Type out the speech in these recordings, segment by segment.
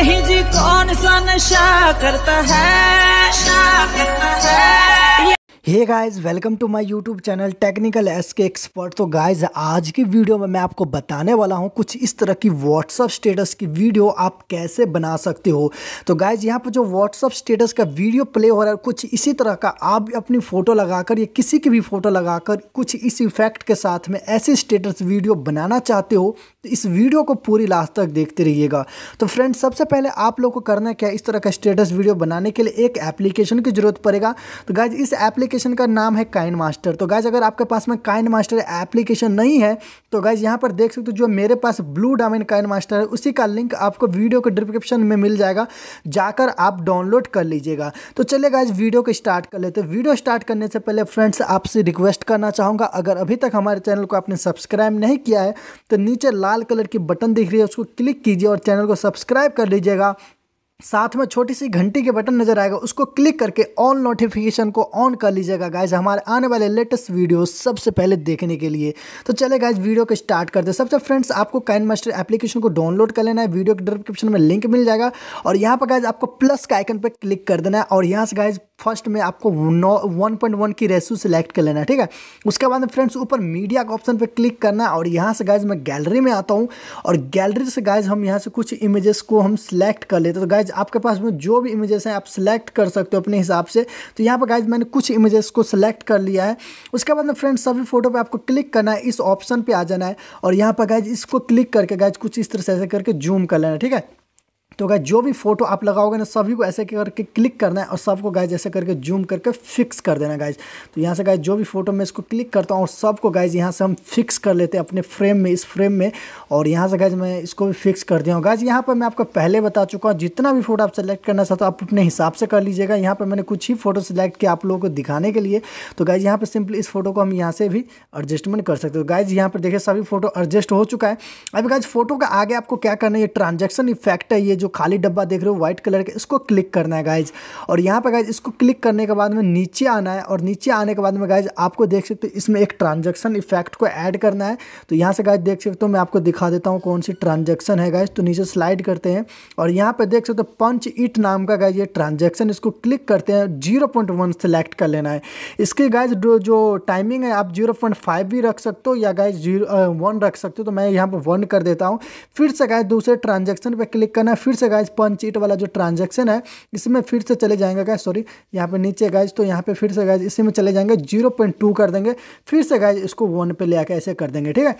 नहीं जी कौन सा नशा करता है नशा करता है hey guys welcome to my YouTube channel technical S K expert तो गाइस आज की वीडियो में मैं आपको बताने वाला हूं कुछ इस तरह की व्हाट्सअप स्टेटस की वीडियो आप कैसे बना सकते हो तो गाइस यहां पर जो व्हाट्सअप स्टेटस का वीडियो प्ले हो रहा है कुछ इसी तरह का आप अपनी फ़ोटो लगाकर या किसी की भी फ़ोटो लगाकर कुछ इस इफेक्ट के साथ में ऐसे स्टेटस वीडियो बनाना चाहते हो तो इस वीडियो को पूरी लास्ट तक देखते रहिएगा तो फ्रेंड सबसे पहले आप लोग को करना क्या इस तरह का स्टेटस वीडियो बनाने के लिए एक एप्लीकेशन की जरूरत पड़ेगा तो गाइज इस एप्लीकेशन एप्लीकेशन का नाम है काइन मास्टर तो गाइज अगर आपके पास में काइन मास्टर एप्लीकेशन नहीं है तो गाइज यहाँ पर देख सकते हो जो मेरे पास ब्लू डायमंड काइन मास्टर है उसी का लिंक आपको वीडियो के डिस्क्रिप्शन में मिल जाएगा जाकर आप डाउनलोड कर लीजिएगा तो चलिए गाइज वीडियो को स्टार्ट कर लेते वीडियो स्टार्ट करने से पहले फ्रेंड्स आपसे रिक्वेस्ट करना चाहूँगा अगर अभी तक हमारे चैनल को आपने सब्सक्राइब नहीं किया है तो नीचे लाल कलर की बटन दिख रही है उसको क्लिक कीजिए और चैनल को सब्सक्राइब कर लीजिएगा साथ में छोटी सी घंटी के बटन नजर आएगा उसको क्लिक करके ऑल नोटिफिकेशन को ऑन कर लीजिएगा गाइज हमारे आने वाले लेटेस्ट वीडियो सबसे पहले देखने के लिए तो चले गाइज वीडियो को स्टार्ट करते सबसे फ्रेंड्स आपको काइन मास्टर एप्लीकेशन को डाउनलोड कर लेना है वीडियो के डिस्क्रिप्शन में लिंक मिल जाएगा और यहाँ पर गाइज आपको प्लस का आइकन पर क्लिक कर देना है और यहाँ से गाइज फर्स्ट में आपको वन पॉइंट वन की रेसू सेलेक्ट कर लेना है ठीक है उसके बाद फ्रेंड्स ऊपर मीडिया का ऑप्शन पर क्लिक करना है और यहाँ से गाइज मैं गैलरी में आता हूँ और गैलरी से गाइज हम यहाँ से कुछ इमेजेस को हम सिलेक्ट कर लेते तो गाइज गाइज आपके पास में जो भी इमेजेस हैं आप सेलेक्ट कर सकते हो अपने हिसाब से तो यहाँ पर गाइज मैंने कुछ इमेजेस को सिलेक्ट कर लिया है उसके बाद में फ्रेंड्स सभी फोटो पर आपको क्लिक करना है इस ऑप्शन पर आ जाना है और यहाँ पर गाइज इसको क्लिक करके गाइज कुछ इस तरह से ऐसे करके जूम कर लेना ठीक है तो गाय जो भी फोटो आप लगाओगे ना सभी को ऐसे करके क्लिक करना है और सबको गाइज ऐसे करके जूम करके फिक्स कर देना गाइज तो यहाँ से गाय जो भी फोटो मैं इसको क्लिक करता हूँ और सबको गाइज यहाँ से हम फिक्स कर लेते हैं अपने फ्रेम में इस फ्रेम में और यहाँ से गाइज मैं इसको भी फिक्स कर दिया हूँ गाइज यहाँ पर मैं आपको पहले बता चुका हूँ जितना भी फोटो आप सेलेक्ट करना चाहते हो आप अपने हिसाब से कर लीजिएगा यहाँ पर मैंने कुछ ही फोटो सेलेक्ट किया आप लोगों को दिखाने के लिए तो गाइज यहाँ पर सिंपली इस फोटो को हम यहाँ से भी एडजस्टमेंट कर सकते हो गाइज यहाँ पर देखिए सभी फोटो एडजस्ट हो चुका है अभी गाइज फोटो का आगे आपको क्या करना है ये ट्रांजेक्शन इफेक्ट है ये जो खाली डब्बा देख रहे हो व्हाइट कलर के इसको क्लिक करना है गाइज और यहाँ पर गाइज इसको क्लिक करने के बाद में नीचे आना है और नीचे आने के बाद में गाइज आपको देख सकते हो इसमें एक ट्रांजेक्शन इफेक्ट को ऐड करना है तो यहाँ से गाइज देख सकते हो मैं आपको दिखा देता हूँ कौन सी ट्रांजेक्शन है गाइज तो नीचे स्लाइड करते हैं और यहाँ पर देख सकते हो पंच इट नाम का गाइज ये ट्रांजेक्शन इसको क्लिक करते हैं जीरो पॉइंट वन सेलेक्ट कर लेना है इसके गाइज जो टाइमिंग है आप जीरो पॉइंट फाइव भी रख सकते हो या गाइज जीरो वन रख सकते हो तो मैं यहाँ पर वन कर देता हूँ फिर से गाइज दूसरे ट्रांजेक्शन पर क्लिक करना है फिर से गाइज पंच ईट वाला जो ट्रांजेक्शन है इसमें फिर से चले जाएंगे गाइज सॉरी यहाँ पे नीचे गाइज तो यहाँ पे फिर से गाइज इसी में चले जाएंगे जीरो पॉइंट टू कर देंगे फिर से गाइज इसको वन पे ले आकर ऐसे कर देंगे ठीक है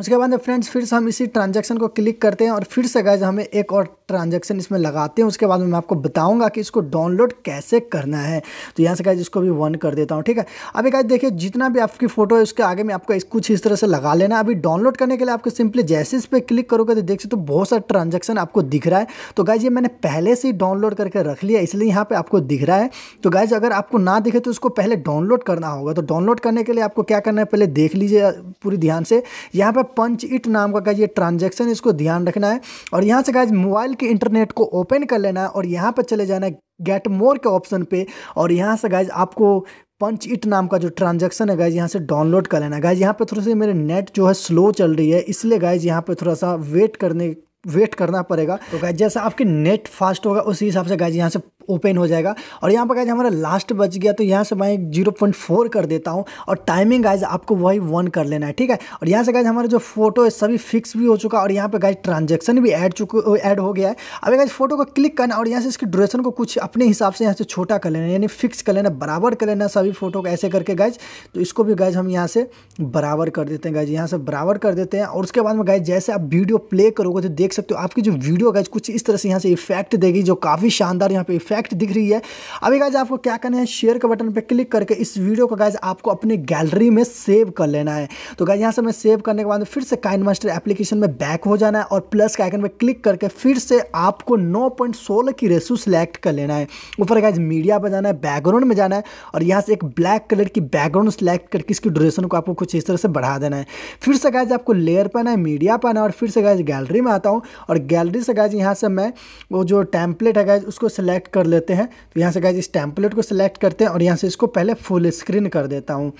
उसके बाद फ्रेंड्स फिर से हम इसी ट्रांजेक्शन को क्लिक करते हैं और फिर से गए हमें एक और ट्रांजेक्शन इसमें लगाते हैं उसके बाद में मैं आपको बताऊंगा कि इसको डाउनलोड कैसे करना है तो यहाँ से गैज इसको भी वन कर देता हूँ ठीक है अभी गाय देखिए जितना भी आपकी फ़ोटो है उसके आगे में आपको इस कुछ इस तरह से लगा लेना अभी डाउनलोड करने के लिए आपको सिंपली जैसे इस पर क्लिक करोगे तो देख सकते हो बहुत सारा ट्रांजेक्शन आपको दिख रहा है तो गाय ये मैंने पहले से ही डाउनलोड करके रख लिया इसलिए यहाँ पर आपको दिख रहा है तो गायज अगर आपको ना दिखे तो उसको पहले डाउनलोड करना होगा तो डाउनलोड करने के लिए आपको क्या करना है पहले देख लीजिए पूरी ध्यान से यहाँ पर पंच इट नाम का ये ट्रांजेक्शन इसको ध्यान रखना है और यहाँ से गाइज मोबाइल के इंटरनेट को ओपन कर लेना है और यहाँ पर चले जाना है गेट मोर के ऑप्शन पे और यहाँ से गाइज आपको पंच इट नाम का जो ट्रांजेक्शन है गाइज यहाँ से डाउनलोड कर लेना गाइज यहाँ पे थोड़ा सा मेरे नेट जो है स्लो चल रही है इसलिए गाइज यहाँ पे थोड़ा सा वेट करने वेट करना पड़ेगा तो गाइज जैसा आपके नेट फास्ट होगा उसी हिसाब से गाइज यहाँ से ओपन हो जाएगा और यहाँ पर गाइज हमारा लास्ट बच गया तो यहाँ से मैं जीरो पॉइंट फोर कर देता हूँ और टाइमिंग गाइज आपको वही वन कर लेना है ठीक है और यहाँ से गाइज हमारा जो फोटो है सभी फिक्स भी हो चुका और यहाँ पर गाइज ट्रांजेक्शन भी एड चुक एड हो गया है अब गाइज फोटो को क्लिक करना और यहाँ से इसकी ड्यूरेशन को कुछ अपने हिसाब से यहाँ से छोटा कर लेना यानी फिक्स कर लेना बराबर कर लेना सभी फोटो को ऐसे करके गाइज तो इसको भी गाइज हम यहाँ से बराबर कर देते हैं गाइज यहाँ से बराबर कर देते हैं और उसके बाद में गाइज जैसे आप वीडियो प्ले करोगे तो देख सकते हो आपकी जो वीडियो गाइज कुछ इस तरह से यहाँ से इफेक्ट देगी जो काफ़ी शानदार यहाँ पे इफेक्ट इफेक्ट दिख रही है अभी गाइज आपको क्या करना है शेयर के बटन पर क्लिक करके इस वीडियो को गाइज आपको अपने गैलरी में सेव कर लेना है तो गाइज यहाँ से मैं सेव करने के बाद फिर से काइन मास्टर एप्लीकेशन में बैक हो जाना है और प्लस के आइकन पर क्लिक करके फिर से आपको नौ पॉइंट सोलह की रेसू सेलेक्ट कर लेना है ऊपर गाइज मीडिया पर जाना है बैकग्राउंड में जाना है और यहाँ से एक ब्लैक कलर की बैकग्राउंड सेलेक्ट करके इसकी ड्यूरेशन को आपको कुछ इस तरह से बढ़ा देना है फिर से गाइज आपको लेयर पर आना है मीडिया पर आना और फिर से गाइज गैलरी में आता हूँ और गैलरी से गाइज यहाँ से मैं वो जो टैंपलेट है गाइज उसको सिलेक्ट कर लेते हैं तो यहाँ से गाइज इस टैंपलेट को सिलेक्ट करते हैं और यहाँ से इसको पहले फुल स्क्रीन कर देता हूँ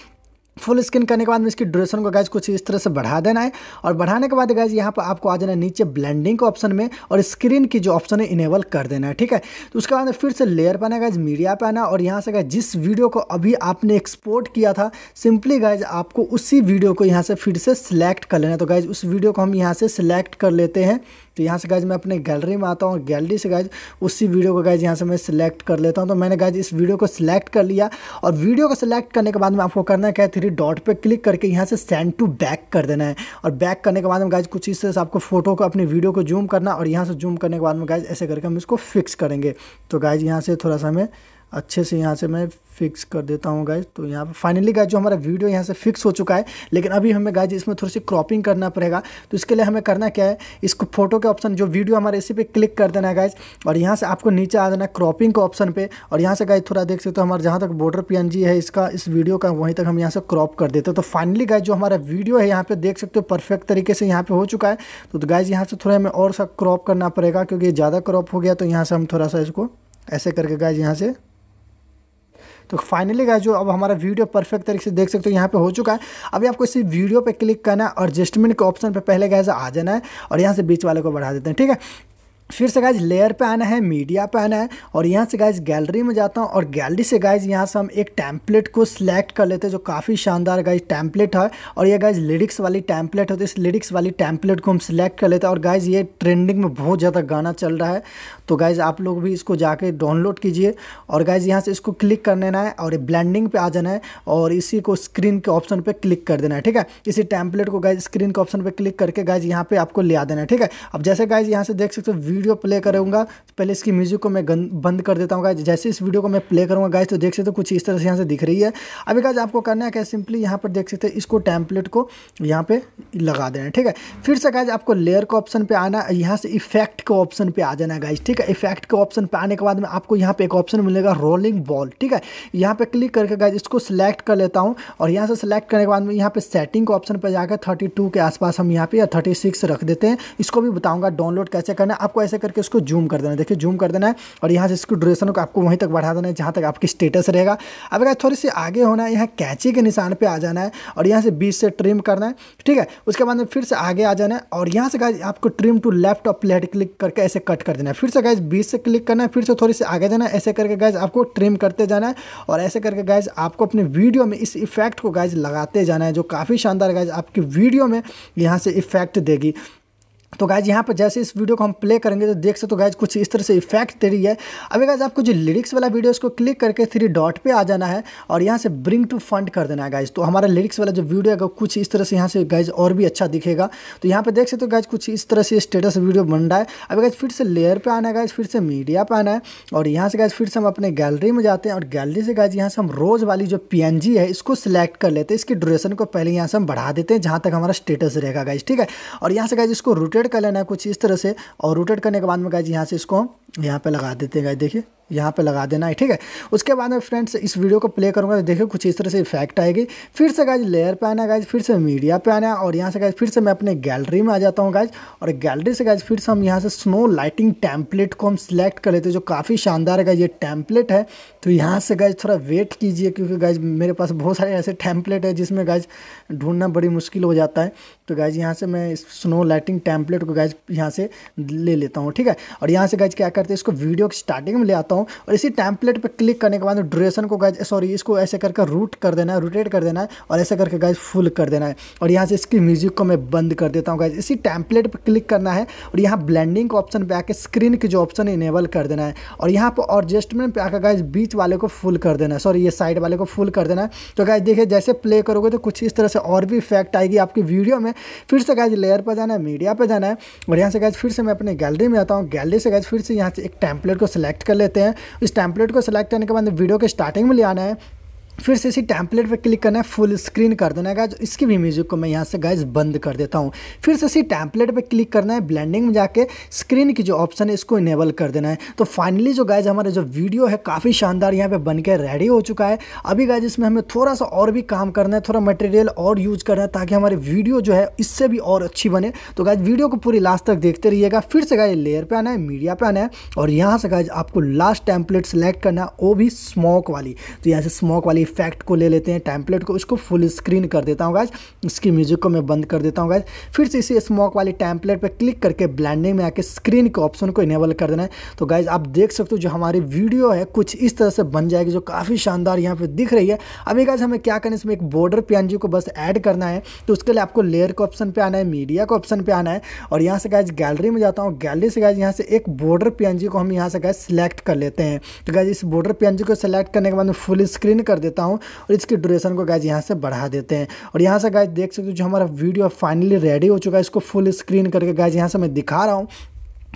फुल स्क्रीन करने के बाद में इसकी ड्यूरेशन को गाइज कुछ इस तरह से बढ़ा देना है और बढ़ाने के बाद गाइज यहाँ पर आपको आ जाना है नीचे ब्लेंडिंग के ऑप्शन में और स्क्रीन की जो ऑप्शन है इनेबल कर देना है ठीक है तो उसके बाद फिर से लेयर पर आना गाइज मीडिया पर आना और यहाँ से गाइज जिस वीडियो को अभी आपने एक्सपोर्ट किया था सिंपली गाइज आपको उसी वीडियो को यहाँ से फिर से सिलेक्ट कर लेना तो गाइज उस वीडियो को हम यहाँ से सिलेक्ट कर लेते हैं तो यहाँ से गाइज मैं अपने गैलरी में आता हूँ गैलरी से गाइज उसी वीडियो को गाइज यहाँ से मैं सिलेक्ट कर लेता हूँ तो मैंने गाइज इस वीडियो को सिलेक्ट कर लिया और वीडियो को सिलेक्ट करने के बाद में आपको करना क्या है थ्री डॉट पर क्लिक करके यहाँ से सेंड टू बैक कर देना है और बैक करने के बाद में गाइज कुछ इस तरह से आपको फोटो को अपने वीडियो को जूम करना और यहाँ से जूम करने के बाद में गाइज ऐसे करके हम इसको फिक्स करेंगे तो गाइज यहाँ से थोड़ा सा हमें अच्छे से यहाँ से मैं फिक्स कर देता हूँ गाइज तो यहाँ पर फाइनली गाइज जो हमारा वीडियो यहाँ से फिक्स हो चुका है लेकिन अभी हमें गाइज इसमें थोड़ी सी क्रॉपिंग करना पड़ेगा तो इसके लिए हमें करना क्या है इसको फोटो के ऑप्शन जो वीडियो हमारे इसी पे क्लिक कर देना है गाइज और यहाँ से आपको नीचे आ जाना है क्रॉपिंग के ऑप्शन पर और यहाँ से गाइज थोड़ा देख सकते हो हमारे जहाँ तक बॉर्डर पी है इसका इस वीडियो का वहीं तक हम यहाँ से क्रॉप कर देते हैं तो फाइनली गाइज जो हमारा वीडियो है यहाँ पर देख सकते हो परफेक्ट तरीके से यहाँ पर हो चुका है तो गाइज तो, यहाँ से थोड़ा हमें और सा क्रॉप करना पड़ेगा क्योंकि ज़्यादा क्रॉप हो गया तो यहाँ से हम थोड़ा सा इसको ऐसे करके गाइज यहाँ से तो फाइनली गाय जो अब हमारा वीडियो परफेक्ट तरीके से देख सकते हो यहाँ पे हो चुका है अभी आपको इसी वीडियो पे क्लिक करना है एडजस्टमेंट के ऑप्शन पे पहले गाय आ जाना है और यहाँ से बीच वाले को बढ़ा देते हैं ठीक है फिर से गाइज लेयर पे आना है मीडिया पे आना है और यहाँ से गाइज गैलरी में जाता हूँ और गैलरी से गाइज यहाँ से हम एक टैंपलेट को सिलेक्ट कर लेते हैं जो काफ़ी शानदार गाइज टैंपलेट है और ये गाइज लिरिक्स वाली टैंपलेट होती है इस लिरिक्स वाली टैंपलेट को हम सिलेक्ट कर लेते हैं और गाइज ये ट्रेंडिंग में बहुत ज़्यादा गाना चल रहा है तो गाइज़ आप लोग भी इसको जाके डाउनलोड कीजिए और गाइज़ यहाँ से इसको क्लिक कर लेना है और ब्लैंडिंग पे आ जाना है और इसी को स्क्रीन के ऑप्शन पे क्लिक कर देना है ठीक है इसी टैम्पलेट को गाइज स्क्रीन के ऑप्शन पे क्लिक करके गाइज यहाँ पे आपको ले आ देना है ठीक है अब जैसे गाइज यहाँ से देख सकते हो वीडियो प्ले करूँगा पहले इसकी म्यूजिक को मैं बंद कर देता हूँ गाइज जैसे इस वीडियो को मैं प्ले करूँगा गाइज तो देख सकते हो कुछ इस तरह से यहाँ से दिख रही है अभी गाइज आपको करना है क्या सिंपली यहाँ पर देख सकते हो इसको टैंपलेट को यहाँ पर लगा देना है ठीक है फिर से गाइज आपको लेयर के ऑप्शन पर आना यहाँ से इफेक्ट के ऑप्शन पर आ जाना है गाइज ठीक है का इफेक्ट का ऑप्शन पे आने के बाद में आपको यहाँ पे एक ऑप्शन मिलेगा रोलिंग बॉल ठीक है यहाँ पे क्लिक करके गाइज इसको सिलेक्ट कर लेता हूँ और यहाँ से सिलेक्ट करने के बाद में यहाँ पे सेटिंग के ऑप्शन पर जाकर थर्टी टू के आसपास हम यहाँ पे या थर्टी सिक्स रख देते हैं इसको भी बताऊँगा डाउनलोड कैसे करना है आपको ऐसे करके इसको जूम कर देना है देखिए जूम कर देना है और यहाँ से इसको ड्यूरेशन को आपको वहीं तक बढ़ा देना है जहाँ तक आपकी स्टेटस रहेगा अब अगर थोड़ी सी आगे होना है यहाँ कैची के निशान पर आ जाना है और यहाँ से बीच से ट्रिम करना है ठीक है उसके बाद में फिर से आगे आ जाना है और यहाँ से आपको ट्रिम टू लेफ्ट और प्लेट क्लिक करके ऐसे कट कर देना है फिर से गैस बीस से क्लिक करना है फिर से थोड़ी सी आगे जाना है ऐसे करके गैस आपको ट्रिम करते जाना है और ऐसे करके गैस आपको अपने वीडियो में इस इफेक्ट को गैस लगाते जाना है जो काफ़ी शानदार गैस आपकी वीडियो में यहाँ से इफेक्ट देगी तो गाइज यहाँ पर जैसे इस वीडियो को हम प्ले करेंगे तो देख सकते हो तो गाइज कुछ इस तरह से इफेक्ट दे रही है अभी गाइज आपको जो लिरिक्स वाला वीडियो इसको क्लिक करके थ्री डॉट पे आ जाना है और यहाँ से ब्रिंग टू फंड कर देना है गाइज तो हमारा लिरिक्स वाला जो वीडियो है कुछ इस तरह से यहाँ से गाइज और भी अच्छा दिखेगा तो यहाँ पर देख सकते हो तो गाइज कुछ इस तरह से स्टेटस वीडियो बन रहा है अभी गाइज फिर से लेयर पर आना है गाइज फिर से मीडिया पर आना है और यहाँ से गाइज फिर से हम अपने गैलरी में जाते हैं और गैलरी से गाइज यहाँ से हम रोज़ वाली जो पी है इसको सिलेक्ट कर लेते हैं इसकी ड्यूरेशन को पहले यहाँ से हम बढ़ा देते हैं जहाँ तक हमारा स्टेटस रहेगा गाइज ठीक है और यहाँ से गाइज इसको रोटेट रोटेट कर लेना है कुछ इस तरह से और रोटेट करने के बाद में जी यहाँ से इसको यहाँ पर लगा देते हैं गाय देखिए यहाँ पे लगा देना है ठीक है उसके बाद में फ्रेंड्स इस वीडियो को प्ले करूँगा तो देखो कुछ इस तरह से इफेक्ट आएगी फिर से गाइज लेयर पे आना गाइज फिर से मीडिया पे आना और यहाँ से गाइज फिर से मैं अपने गैलरी में आ जाता हूँ गाइज और गैलरी से गाइज फिर से हम यहाँ से स्नो लाइटिंग टैम्पलेट को हम सिलेक्ट कर लेते हैं जो काफ़ी शानदार है ये टैम्पलेट है तो यहाँ से गाइज थोड़ा वेट कीजिए क्योंकि गाइज मेरे पास बहुत सारे ऐसे टैंपलेट है जिसमें गाइज ढूंढना बड़ी मुश्किल हो जाता है तो गाइज यहाँ से मैं इस स्नो लाइटिंग टैम्पलेट को गाइज यहाँ से ले लेता हूँ ठीक है और यहाँ से गाइज क्या करते हैं इसको वीडियो की स्टार्टिंग में ले आता हूँ हूँ और इसी टैंपलेट पर क्लिक करने के बाद ड्यूरेशन को गाइज सॉरी इसको ऐसे करके रूट कर देना है रोटेट कर देना है और ऐसे करके गाइज फुल कर देना है और यहाँ से इसकी म्यूजिक को मैं बंद कर देता हूँ गाइज इसी टैंपलेट पर क्लिक करना है और यहाँ ब्लैंडिंग ऑप्शन पर आकर स्क्रीन के जो ऑप्शन इनेबल कर देना है और यहाँ पर एडजस्टमेंट पर आकर गाइज बीच वाले को फुल कर देना है सॉरी ये साइड वाले को फुल कर देना है तो गाइज देखिए जैसे प्ले करोगे तो कुछ इस तरह से और भी इफेक्ट आएगी आपकी वीडियो में फिर से गाइज लेयर पर जाना है मीडिया पर जाना है और यहाँ से गाइज फिर से मैं अपने गैलरी में आता हूँ गैलरी से गाइज फिर से यहाँ से एक टैंपलेट को सिलेक्ट कर लेते हैं है इस टेम्पलेट को सिलेक्ट करने के बाद वीडियो के स्टार्टिंग में ले आना है फिर से इसी टैंपलेट पर क्लिक करना है फुल स्क्रीन कर देना है गाइज इसकी भी म्यूजिक को मैं यहाँ से गाइज बंद कर देता हूँ फिर से इसी टैंपलेट पर क्लिक करना है ब्लेंडिंग में जाके स्क्रीन की जो ऑप्शन है इसको इनेबल कर देना है तो फाइनली जो गाइज हमारा जो वीडियो है काफ़ी शानदार यहाँ पे बन के रेडी हो चुका है अभी गाइज इसमें हमें थोड़ा सा और भी काम करना है थोड़ा मटेरियल और यूज करना है ताकि हमारी वीडियो जो है इससे भी और अच्छी बने तो गाइज वीडियो को पूरी लास्ट तक देखते रहिएगा फिर से गाइज लेयर पर आना है मीडिया पर आना है और यहाँ से गाइज आपको लास्ट टैंपलेट सेलेक्ट करना है वो भी स्मोक वाली तो यहाँ से स्मोक वाली इफेक्ट को ले लेते हैं टैंपलेट को उसको फुल स्क्रीन कर देता हूँ गाइज इसकी म्यूजिक को मैं बंद कर देता हूँ गाइज फिर से इसी स्मॉक वाली टैंपलेट पर क्लिक करके ब्लैंडिंग में आके स्क्रीन के ऑप्शन को इनेबल कर देना है तो गाइज आप देख सकते हो जो हमारी वीडियो है कुछ इस तरह से बन जाएगी जो काफ़ी शानदार यहाँ पर दिख रही है अभी गाइज हमें क्या करना है इसमें एक बॉर्डर पी को बस ऐड करना है तो उसके लिए आपको लेयर के ऑप्शन पर आना है मीडिया के ऑप्शन पर आना है और यहाँ से गाइज गैलरी में जाता हूँ गैलरी से गाइज यहाँ से एक बॉर्डर पी को हम यहाँ से गाइज सिलेक्ट कर लेते हैं तो गाइज इस बॉर्डर पी को सिलेक्ट करने के बाद फुल स्क्रीन कर देते देता हूँ और इसकी ड्यूरेशन को गाइज यहाँ से बढ़ा देते हैं और यहाँ से गाइज देख सकते हो जो हमारा वीडियो फाइनली रेडी हो चुका है इसको फुल स्क्रीन करके गाइज यहाँ से मैं दिखा रहा हूँ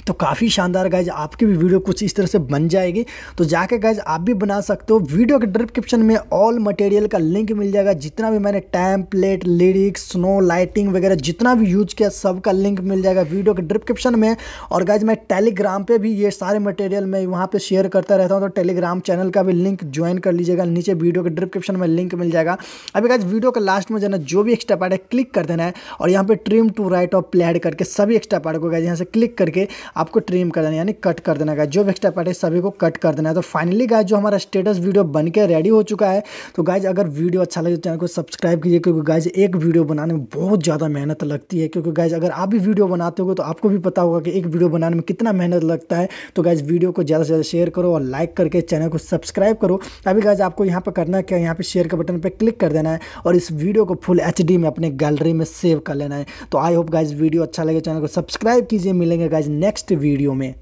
तो काफ़ी शानदार गाइज आपकी भी वीडियो कुछ इस तरह से बन जाएगी तो जाके गाइज आप भी बना सकते हो वीडियो के डिस्क्रिप्शन में ऑल मटेरियल का लिंक मिल जाएगा जितना भी मैंने टैम्पलेट लिरिक्स स्नो लाइटिंग वगैरह जितना भी यूज किया सबका लिंक मिल जाएगा वीडियो के डिस्क्रिप्शन में और गाइज मैं टेलीग्राम पर भी ये सारे मटेरियल मैं वहाँ पर शेयर करता रहता हूँ तो टेलीग्राम चैनल का भी लिंक ज्वाइन कर लीजिएगा नीचे वीडियो के डिस्क्रिप्शन में लिंक मिल जाएगा अभी गाइज वीडियो के लास्ट में जाना जो भी एक्स्ट्रा पार्ट है क्लिक कर देना है और यहाँ पर ट्रिम टू राइट और प्लेड करके सभी एक्स्ट्रा पार्ट को गाइज यहाँ से क्लिक करके आपको ट्रिम कर देना यानी कट कर देना गाइज जो भी एक्स्ट्रा पार्ट है सभी को कट कर देना है तो फाइनली गाइज जो हमारा स्टेटस वीडियो बन के रेडी हो चुका है तो गाइज अगर वीडियो अच्छा लगे तो चैनल को सब्सक्राइब कीजिए क्योंकि गाइज एक वीडियो बनाने में बहुत ज़्यादा मेहनत लगती है क्योंकि गाइज अगर आप भी वीडियो बनाते हो तो आपको भी पता होगा कि एक वीडियो बनाने में कितना मेहनत लगता है तो गाइज वीडियो को ज़्यादा से ज़्यादा शेयर करो और लाइक करके चैनल को सब्सक्राइब करो अभी गाइज आपको यहाँ पर करना क्या यहाँ पर शेयर के बटन पर क्लिक कर देना है और इस वीडियो को फुल एच में अपने गैलरी में सेव कर लेना है तो आई होप गाइज वीडियो अच्छा लगे चैनल को सब्सक्राइब कीजिए मिलेंगे गाइज नेक्स्ट नेक्स्ट वीडियो में